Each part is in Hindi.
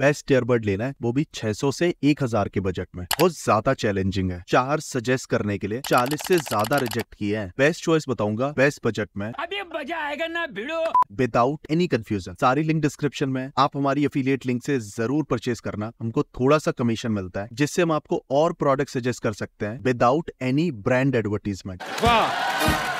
बेस्ट ईयरबड लेना है वो भी 600 से 1000 के बजट में बहुत ज्यादा चैलेंजिंग है चार सजेस्ट करने के लिए 40 से ज्यादा रिजेक्ट किए हैं बेस्ट चॉइस बताऊंगा बेस्ट बजट में अभी मजा आएगा ना भिड़ो विदाउट एनी कंफ्यूजन सारी लिंक डिस्क्रिप्शन में आप हमारी अफिलियट लिंक से जरूर परचेज करना हमको थोड़ा सा कमीशन मिलता है जिससे हम आपको और प्रोडक्ट सजेस्ट कर सकते हैं विदाउट एनी ब्रांड एडवर्टीजमेंट वाह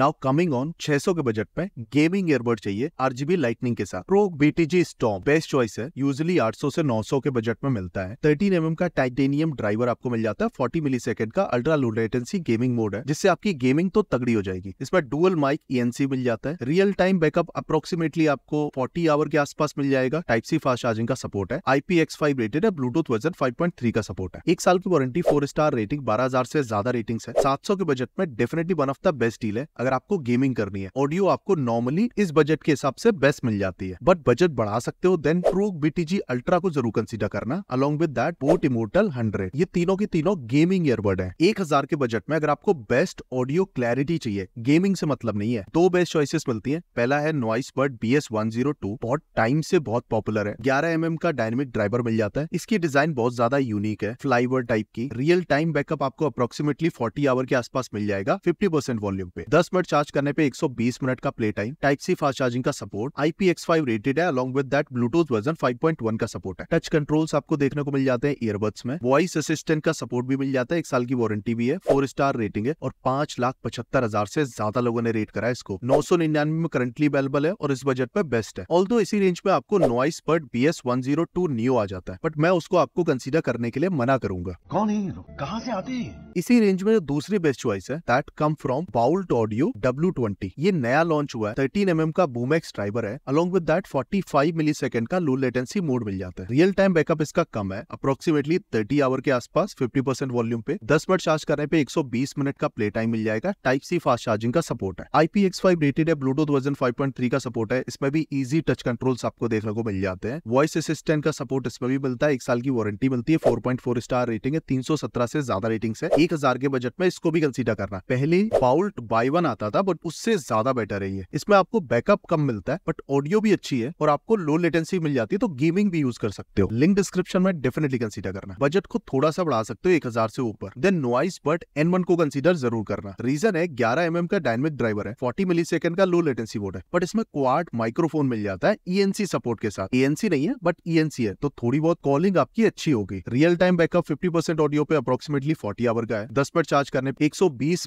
नाउ कमिंग ऑन 600 के बजट में गेमिंग एयरबड चाहिए आरजीबी लाइटनिंग के साथ pro BTG storm best choice है यूजली 800 से 900 के बजट में मिलता है 13 एम mm का टाइटेनियम ड्राइवर आपको मिल जाता है फोर्टी मिली का ultra low latency gaming mode है जिससे आपकी गेमिंग तो तगड़ी हो जाएगी इसमें डुअल माइक सी मिल जाता है रियल टाइम बैकअप अप्रोक्सीमेटली आपको फोर्टी आवर के आसपास मिल जाएगा टाइप सी फास्ट चार्जिंग का सपोर्ट है IPX5 रेटेड है ब्लूटूथ वर्जन थ्री का सपोर्ट है एक साल की वारंटी फोर स्टार रेटिंग हजार से ज्यादा रेटिंग है सौ के बजट में definitely one of the best deal है अगर आपको गेमिंग करनी है ऑडियो आपको नॉर्मली इस बजट के हिसाब से बेस्ट मिल जाती है बट बजट बढ़ा सकते हो देन प्रो बीटीजी अल्ट्रा को जरूर कंसिडर करना along with that boAt immortal hundred ये तीनों की तीनों गेमिंग ईयरबड है एक हजार के बजट में अगर आपको बेस्ट ऑडियो क्लैरिटी चाहिए गेमिंग से मतलब नहीं है दो बेस्ट चॉइसेस मिलती है पहला है नॉइस बर्ड B S one zero two बहुत टाइम से बहुत पॉपुलर है ग्यारह एम का डायनेमिक ड्राइवर मिल जाता है इसकी डिजाइन बहुत ज्यादा यूनिक है फ्लाईवर टाइप की रियल टाइम बैकअप आपको अप्रोक्सीमेटली फोर्टी आवर के आसपास मिल जाएगा फिफ्टी परसेंट वॉल्यूम पे दस मिनट चार्ज करने पे 120 मिनट का play time type C fast charging का सपोर्ट IPX5 रेटेड है along with that Bluetooth version 5.1 का सपोर्ट है टच कंट्रोल्स आपको देखने को मिल जाते हैं ईयरबड्स में वॉइस असिस्टेंट का सपोर्ट भी मिल जाता है एक साल की वारंटी भी है फोर स्टार रेटिंग है और पांच लाख पचहत्तर हजार से ज्यादा लोगों ने रेट करा इसको नौ सौ निन्यानवे में करंटली अवेलेबल है और इस बजट पे बेस्ट है ऑल इसी रेंज में आपको Noise buds B S one zero two neo आ जाता है बट मैं उसको आपको कंसिडर करने के लिए मना करूंगा कौन है कहाँ से आती है इसी रेंज में दूसरी बेस्ट चॉइस है that come from Boult audio U W twenty ये नया लॉन्च हुआ है थर्टीन एम का बूम एक्स ड्राइवर है along with that forty five milli second का लो लेटेंसी मोड मिल जाता है रियल टाइम बैकअप इसका कम है अप्रोक्सीमेटली थर्टी आवर के आसपास फिफ्टी परसेंट वॉल्यूम पे दस मिनट चार्ज करने पे एक सौ बीस मिनट का प्ले टाइम मिल जाएगा टाइप सी फास्ट चार्जिंग का सपोर्ट है आईपी एक्स फाइव रेटेड है Bluetooth version five point three का सपोर्ट है इसमें भी इजी टच कंट्रोल्स आपको देखने को मिल जाते हैं वॉइस असिस्टेंट का सपोर्ट इसमें भी मिलता है एक साल की वारंटी मिलती है four point four star rating है तीन सौ सत्रह से ज्यादा रेटिंग है एक हजार के बजट में इसको भी कंसिडर करना पहले बाउल्ट बाई वन वन आता था बट उससे ज्यादा बेटर है ये इसमें आपको बैकअप कम मिलता है बट ऑडियो भी अच्छी है और आपको लो लेटेंसी मिल जाती है तो गेमिंग भी यूज कर सकते हो लिंक डिस्क्रिप्शन में डेफिनेटली कंसिडर करना बजट को थोड़ा सा बढ़ा सकते हो एक से ऊपर then Noise buds N one को कंसिडर जरूर करना रीजन है ग्यारह एम का डायनेमिक ड्राइवर है फोर्टी मिली का लो लेटेंसी बोर्ड है बट इसमें क्वाड माइक्रोफोन मिल जाता है ईएनसी e सपोर्ट के साथ ईएनसी e नहीं है बट ईएनसी e है तो थोड़ी बहुत कॉलिंग आपकी अच्छी होगी real time backup fifty audio पे अप्रोक्सीमेटली फोर्टी आवर का है दस मिनट चार्ज करने एक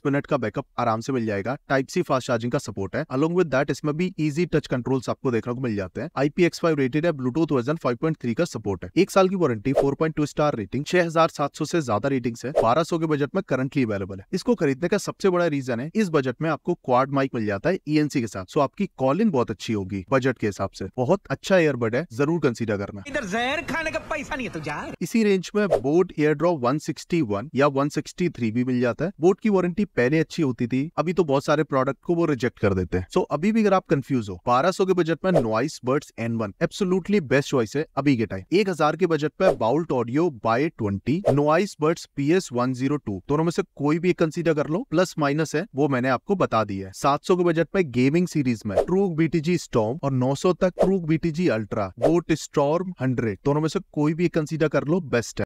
मिनट का बैकअप आराम से मिल जाएगा आएगा टाइप सी फास्ट चार्जिंग का सपोर्ट है अलोंग विद दैट इसमें भी इजी टच कंट्रोल्स आपको देखने को मिल जाते हैं IPX5 रेटेड है ब्लूटूथ वर्जन 5.3 का सपोर्ट है एक साल की वारंटी 4.2 स्टार रेटिंग 6700 से ज्यादा रेटिंग्स है 1200 के बजट में करंटली अवेलेबल है इसको खरीदने का सबसे बड़ा रीजन है इस बजट में आपको क्वाड माइक मिल जाता है ईएनसी e के साथ सो आपकी कॉलिंग बहुत अच्छी होगी बजट के हिसाब से बहुत अच्छा एयरबड है जरूर कंसिडर करना इधर जहर खाने का पैसा नहीं है तो यार इसी रेंज में बोट एयर ड्रॉप वन या वन भी मिल जाता है बोट की वारंटी पहले अच्छी होती थी अभी तो बहुत सारे प्रोडक्ट को वो रिजेक्ट कर देते हैं सो so, अभी भी अगर आप कंफ्यूज हो 1200 के बजट में Noise buds N one absolutely best choice है अभी के टाइम एक हजार के बजट पे Boult audio by twenty Noise buds P S one zero two दोनों में से कोई भी कंसिडर कर लो प्लस माइनस है वो मैंने आपको बता दिया है सात सौ के बजट पे गेमिंग सीरीज में ट्रूक बीटीजी स्टॉम और नौ सौ तक Truke BTG ultra boAt storm hundred दोनों में से कोई भी कंसिडर कर लो बेस्ट है